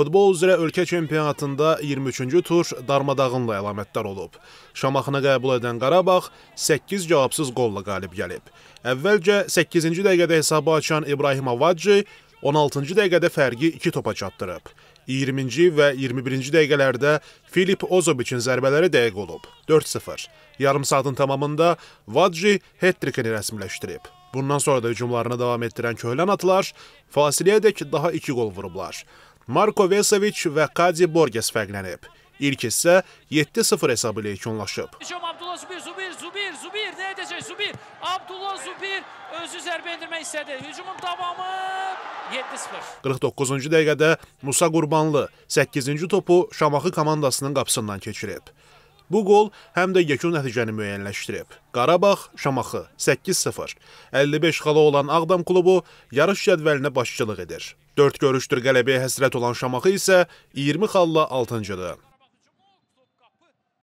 Futbol üzrə ölkə çempionatında 23-cü tur darmadağınla əlamətdar olub. Şamaxını qəbul edən Qarabağ 8 cavabsız qolla qalib gəlib. Əvvəlcə 8-ci dəqiqədə hesabı açan İbrahim Avacı 16-cı dəqiqədə fərqi 2 topa çatdırıb. 20-ci və 21-ci dəqiqələrdə Filip Ozobiçin zərbələri dəqiq olub. 4-0. Yarım saatın tamamında Vadji hat-trickini rəsmiləşdirib. Bundan sonra da hücumlarını davam etdirən köhlən atlar fasiliyədək daha 2 qol vurublar. Marko Vesoviç və Kadi Borges fərqlənib. İlk hissə 7-0 hesabı ilə yekunlaşıb. Abdullah Zubir, Zubir, Zubir, Zubir, nə edəcək Zubir? Abdullah Zubir özü zərbə endirmək istədi. Hücumun davamı 7-0. 49-cu dəqiqədə Musa Qurbanlı 8-ci topu Şamaxı komandasının qapısından keçirib. Bu qol həm də yekun nəticəni müəyyənləşdirib. Qarabağ Şamaxı 8-0. 55 xala olan Ağdam klubu yarış cədvəlinə başçılıq edir. 4 görüşdür qələbəyə həsrət olan Şamaxı isə 20 xalla 6-cıdır.